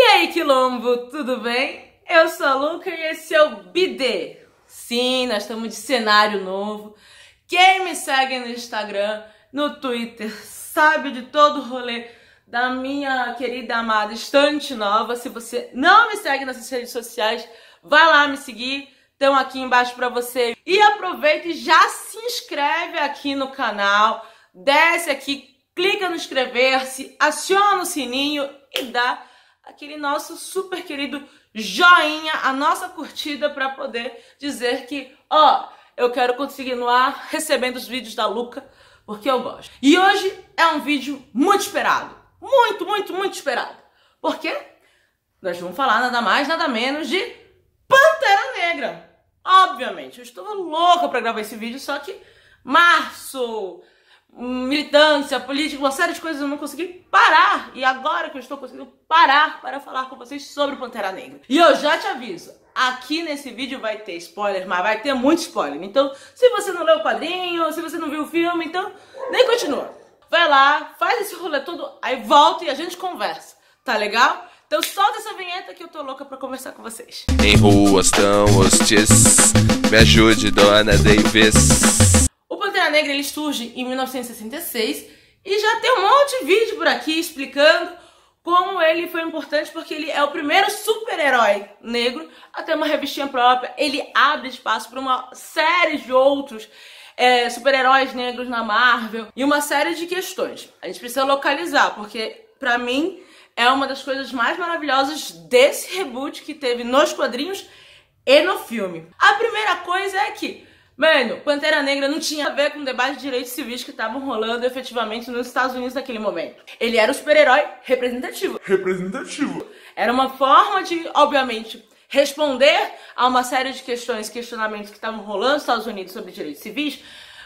E aí, Quilombo, tudo bem? Eu sou a Luca e esse é o BD. Sim, nós estamos de cenário novo. Quem me segue no Instagram, no Twitter, sabe de todo o rolê da minha querida amada Estante Nova. Se você não me segue nas redes sociais, vai lá me seguir. Estão aqui embaixo para você. E aproveita e já se inscreve aqui no canal. Desce aqui, clica no inscrever-se, aciona o sininho e dá aquele nosso super querido joinha, a nossa curtida para poder dizer que, ó, eu quero continuar recebendo os vídeos da Luca porque eu gosto. E hoje é um vídeo muito esperado, muito, muito, muito esperado. Por quê? Nós vamos falar nada mais, nada menos de Pantera Negra. Obviamente, eu estou louca para gravar esse vídeo, só que março militância, política, uma série de coisas eu não consegui parar. E agora que eu estou conseguindo parar para falar com vocês sobre o Pantera Negra. E eu já te aviso, aqui nesse vídeo vai ter spoiler, mas vai ter muito spoiler. Então, se você não leu o quadrinho, se você não viu o filme, então nem continua. Vai lá, faz esse rolê todo, aí volta e a gente conversa. Tá legal? Então solta essa vinheta que eu tô louca pra conversar com vocês. Em ruas tão hostis, me ajude, Dona Davis. Pantera Negra ele surge em 1966 e já tem um monte de vídeo por aqui explicando como ele foi importante, porque ele é o primeiro super-herói negro a ter uma revistinha própria. Ele abre espaço para uma série de outros é, super-heróis negros na Marvel e uma série de questões. A gente precisa localizar, porque para mim é uma das coisas mais maravilhosas desse reboot que teve nos quadrinhos e no filme. A primeira coisa é que Mano, Pantera Negra não tinha a ver com o debate de direitos civis que estavam rolando efetivamente nos Estados Unidos naquele momento. Ele era o super-herói representativo. Representativo. Era uma forma de, obviamente, responder a uma série de questões, questionamentos que estavam rolando nos Estados Unidos sobre direitos civis,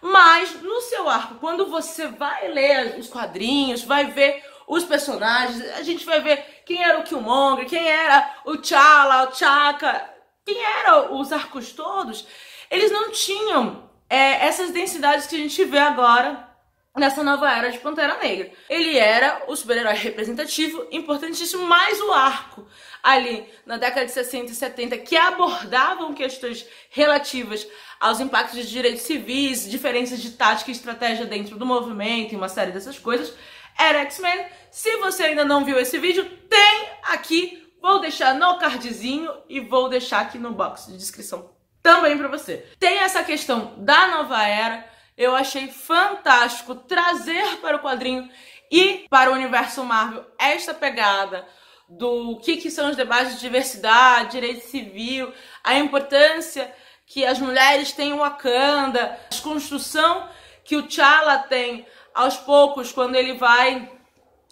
mas no seu arco, quando você vai ler os quadrinhos, vai ver os personagens, a gente vai ver quem era o Killmonger, quem era o T'Challa, o T'Chaka, quem eram os arcos todos, eles não tinham é, essas densidades que a gente vê agora nessa nova era de Pantera Negra. Ele era o super-herói representativo, importantíssimo, mais o arco ali na década de 60 e 70 que abordavam questões relativas aos impactos de direitos civis, diferenças de tática e estratégia dentro do movimento e uma série dessas coisas. Era X-Men. Se você ainda não viu esse vídeo, tem aqui. Vou deixar no cardzinho e vou deixar aqui no box de descrição também para você. Tem essa questão da nova era, eu achei fantástico trazer para o quadrinho e para o universo Marvel esta pegada do que, que são os debates de diversidade, direito civil, a importância que as mulheres têm em Wakanda, a construção que o T'Challa tem aos poucos quando ele vai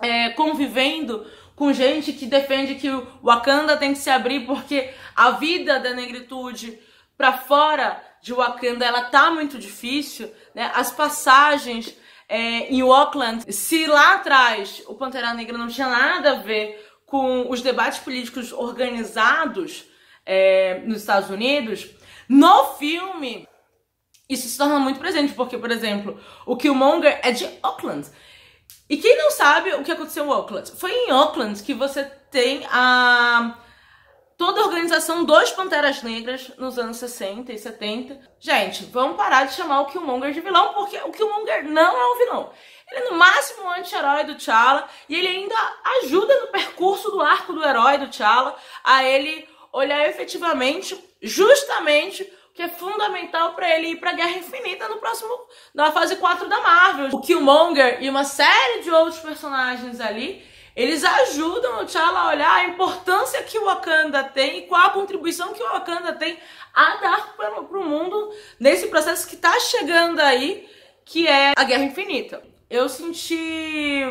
é, convivendo com gente que defende que o Wakanda tem que se abrir porque a vida da negritude para fora de Wakanda ela tá muito difícil, né? As passagens é, em Auckland, se lá atrás o Pantera Negra não tinha nada a ver com os debates políticos organizados é, nos Estados Unidos, no filme isso se torna muito presente, porque, por exemplo, o Killmonger é de Auckland. E quem não sabe o que aconteceu em Auckland? Foi em Auckland que você tem a toda a organização dos Panteras Negras nos anos 60 e 70. Gente, vamos parar de chamar o Killmonger de vilão, porque o Killmonger não é um vilão. Ele é no máximo um anti-herói do T'Challa e ele ainda ajuda no percurso do arco do herói do T'Challa a ele olhar efetivamente, justamente, o que é fundamental para ele ir para Guerra Infinita no próximo, na fase 4 da Marvel. O Killmonger e uma série de outros personagens ali eles ajudam o T'Challa a olhar a importância que o Wakanda tem e qual a contribuição que o Wakanda tem a dar para o mundo nesse processo que está chegando aí, que é a Guerra Infinita. Eu senti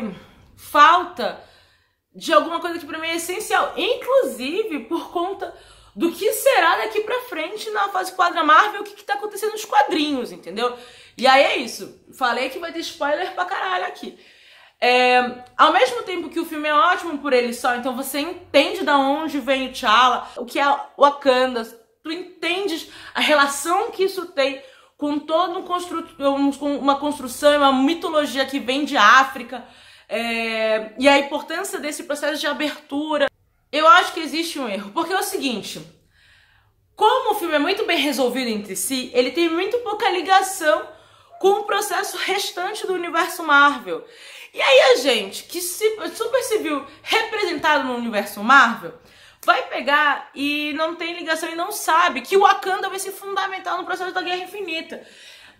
falta de alguma coisa que para mim é essencial, inclusive por conta do que será daqui para frente na fase quadra Marvel, o que, que tá acontecendo nos quadrinhos, entendeu? E aí é isso. Falei que vai ter spoiler pra caralho aqui. É, ao mesmo tempo que o filme é ótimo por ele só, então você entende da onde vem o T'Challa, o que é o Wakanda, tu entendes a relação que isso tem com todo um constru... uma construção, uma mitologia que vem de África é, e a importância desse processo de abertura. Eu acho que existe um erro, porque é o seguinte: como o filme é muito bem resolvido entre si, ele tem muito pouca ligação com o processo restante do universo Marvel. E aí a gente, que se, super se viu representado no universo Marvel, vai pegar e não tem ligação e não sabe que o Wakanda vai ser fundamental no processo da Guerra Infinita.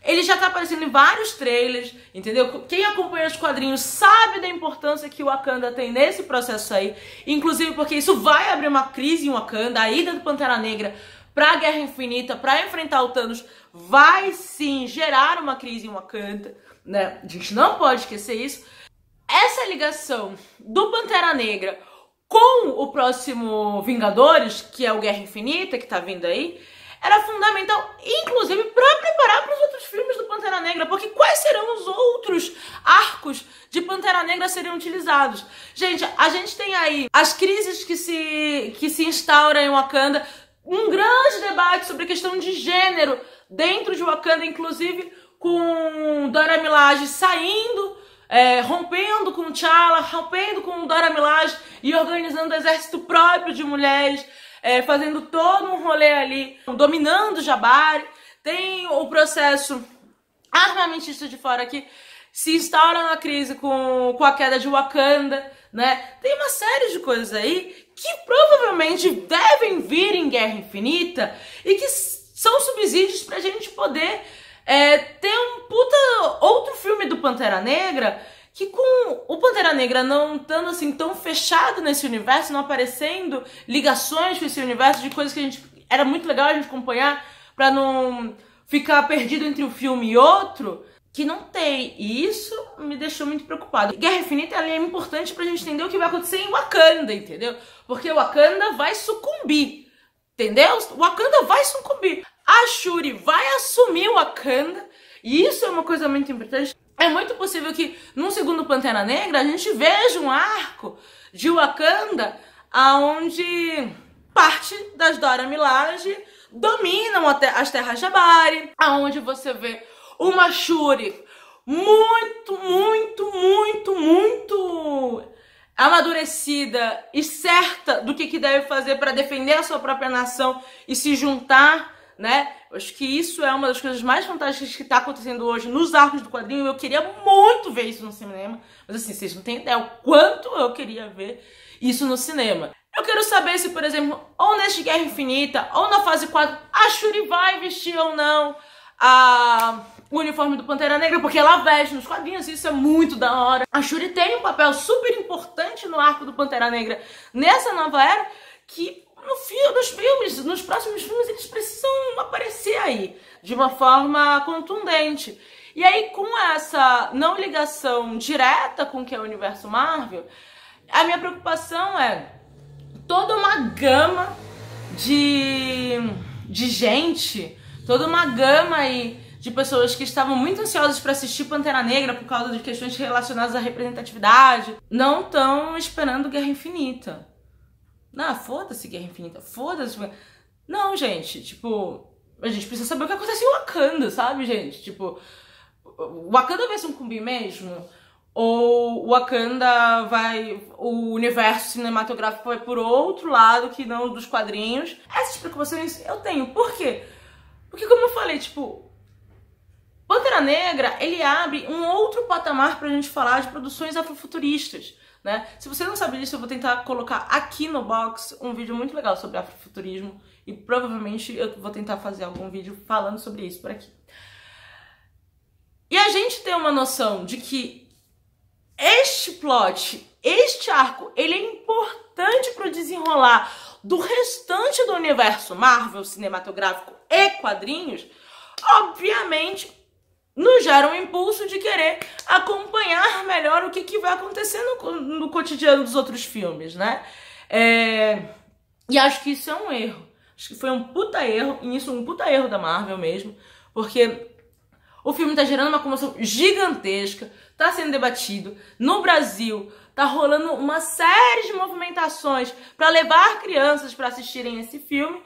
Ele já tá aparecendo em vários trailers, entendeu? Quem acompanha os quadrinhos sabe da importância que o Wakanda tem nesse processo aí. Inclusive porque isso vai abrir uma crise em Wakanda, a ida do Pantera Negra para a Guerra Infinita, para enfrentar o Thanos, vai sim gerar uma crise em Wakanda, né? A gente não pode esquecer isso. Essa ligação do Pantera Negra com o próximo Vingadores, que é o Guerra Infinita, que tá vindo aí, era fundamental, inclusive, para preparar para os outros filmes do Pantera Negra, porque quais serão os outros arcos de Pantera Negra serem utilizados? Gente, a gente tem aí as crises que se, que se instauram em Wakanda um grande debate sobre a questão de gênero dentro de Wakanda, inclusive com Dora Milaje saindo, é, rompendo com T'Challa, rompendo com Dora Milaje e organizando o exército próprio de mulheres, é, fazendo todo um rolê ali, dominando Jabari. Tem o processo armamentista de fora aqui se instaura na crise com, com a queda de Wakanda, né? Tem uma série de coisas aí que provavelmente devem vir em Guerra Infinita e que são subsídios pra gente poder é, ter um puta outro filme do Pantera Negra que com o Pantera Negra não estando assim tão fechado nesse universo, não aparecendo ligações com esse universo de coisas que a gente era muito legal a gente acompanhar para não ficar perdido entre um filme e outro, que não tem. E isso me deixou muito preocupado. Guerra Infinita é importante pra gente entender o que vai acontecer em Wakanda, entendeu? Porque Wakanda vai sucumbir. Entendeu? Wakanda vai sucumbir. A Shuri vai assumir Wakanda. E isso é uma coisa muito importante. É muito possível que num segundo Pantera Negra a gente veja um arco de Wakanda aonde parte das Dora Milaje dominam as terras Jabari, aonde você vê uma Shuri muito, muito, muito, muito amadurecida e certa do que, que deve fazer para defender a sua própria nação e se juntar, né? Acho que isso é uma das coisas mais fantásticas que está acontecendo hoje nos arcos do quadrinho. Eu queria muito ver isso no cinema, mas assim, vocês não têm ideia o quanto eu queria ver isso no cinema. Eu quero saber se, por exemplo, ou neste Guerra Infinita, ou na fase 4, a Shuri vai vestir ou não a o uniforme do Pantera Negra, porque ela veste nos quadrinhos, isso é muito da hora. A Shuri tem um papel super importante no arco do Pantera Negra nessa nova era, que no fio, nos filmes, nos próximos filmes, eles precisam aparecer aí de uma forma contundente. E aí, com essa não ligação direta com o que é o universo Marvel, a minha preocupação é toda uma gama de, de gente, toda uma gama aí de pessoas que estavam muito ansiosas para assistir Pantera Negra por causa de questões relacionadas à representatividade, não estão esperando Guerra Infinita. Não, foda-se Guerra Infinita, foda-se. Não, gente, tipo, a gente precisa saber o que acontece em Wakanda, sabe, gente? Tipo, Wakanda vai ser um cumbi mesmo? Ou Wakanda vai. O universo cinematográfico vai por outro lado que não dos quadrinhos? Essas preocupações eu tenho. Por quê? Porque, como eu falei, tipo, Negra, ele abre um outro patamar para a gente falar de produções afrofuturistas. Né? Se você não sabe disso, eu vou tentar colocar aqui no box um vídeo muito legal sobre afrofuturismo e provavelmente eu vou tentar fazer algum vídeo falando sobre isso por aqui. E a gente tem uma noção de que este plot, este arco, ele é importante para desenrolar do restante do universo Marvel cinematográfico e quadrinhos, obviamente nos gera um impulso de querer acompanhar melhor o que, que vai acontecer no, no cotidiano dos outros filmes, né? É, e acho que isso é um erro. Acho que foi um puta erro, e isso um puta erro da Marvel mesmo, porque o filme tá gerando uma comoção gigantesca, tá sendo debatido no Brasil, tá rolando uma série de movimentações para levar crianças para assistirem esse filme.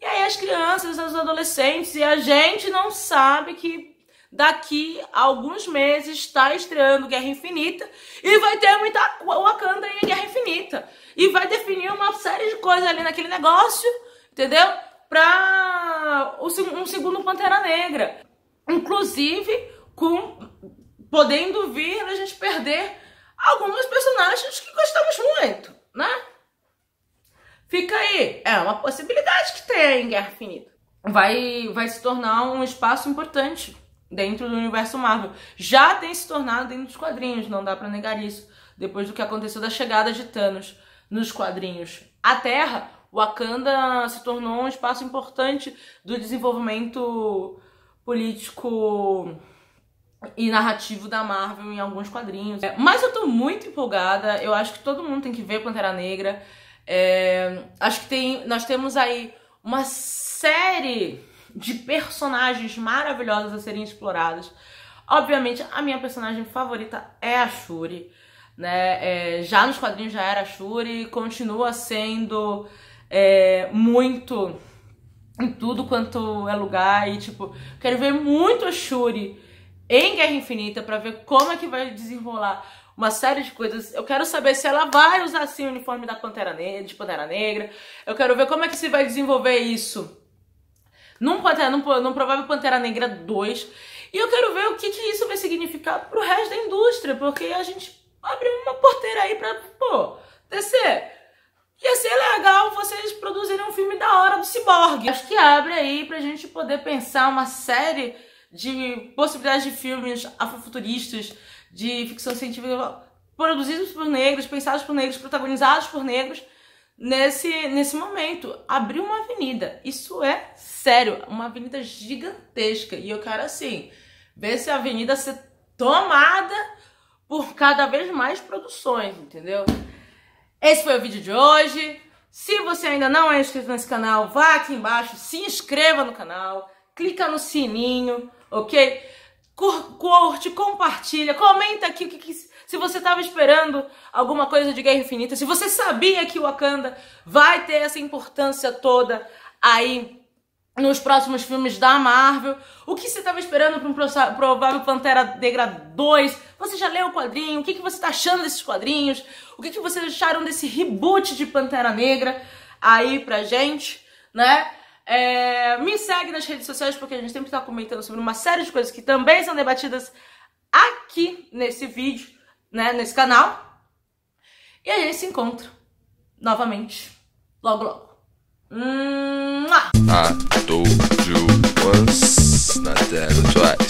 E aí as crianças, os adolescentes e a gente não sabe que daqui a alguns meses está estreando Guerra Infinita e vai ter muita Wakanda em Guerra Infinita. E vai definir uma série de coisas ali naquele negócio, entendeu? Para um segundo Pantera Negra. Inclusive, com podendo vir a gente perder alguns personagens que gostamos muito, né? Fica aí, é uma possibilidade que tem em Guerra Infinita. Vai, vai se tornar um espaço importante dentro do universo Marvel. Já tem se tornado dentro dos quadrinhos, não dá para negar isso. Depois do que aconteceu da chegada de Thanos nos quadrinhos a Terra, Wakanda se tornou um espaço importante do desenvolvimento político e narrativo da Marvel em alguns quadrinhos. É, mas eu tô muito empolgada, eu acho que todo mundo tem que ver Pantera Negra. É, acho que tem, nós temos aí uma série de personagens maravilhosas a serem exploradas. Obviamente, a minha personagem favorita é a Shuri, né? É, já nos quadrinhos já era a Shuri, continua sendo é, muito em tudo quanto é lugar e tipo, quero ver muito a Shuri em Guerra Infinita para ver como é que vai desenrolar uma série de coisas. Eu quero saber se ela vai usar assim o uniforme da Pantera Negra, de Pantera Negra. Eu quero ver como é que se vai desenvolver isso num, Pantera, num, num provável Pantera Negra 2. E eu quero ver o que, que isso vai significar pro resto da indústria, porque a gente abriu uma porteira aí pra, pô, descer. Ia ser legal vocês produzirem um filme da hora do ciborgue Acho que abre aí pra gente poder pensar uma série de possibilidades de filmes afrofuturistas, de ficção científica produzidos por negros, pensados por negros, protagonizados por negros nesse, nesse momento. Abriu uma avenida. Isso é sério, uma avenida gigantesca. E eu quero assim ver se a avenida ser tomada por cada vez mais produções, entendeu? Esse foi o vídeo de hoje. Se você ainda não é inscrito nesse canal, vá aqui embaixo, se inscreva no canal, clica no sininho, ok? curte, compartilha, comenta aqui o que, que se você estava esperando alguma coisa de Guerra Infinita, se você sabia que o Wakanda vai ter essa importância toda aí nos próximos filmes da Marvel, o que você estava esperando para um provável Pantera Negra 2, você já leu o quadrinho, o que, que você está achando desses quadrinhos, o que, que vocês acharam desse reboot de Pantera Negra aí pra gente, né? É, me segue nas redes sociais porque a gente sempre está comentando sobre uma série de coisas que também são debatidas aqui nesse vídeo, né, nesse canal. E a gente se encontra novamente logo logo. Mwah! I told you once, not that,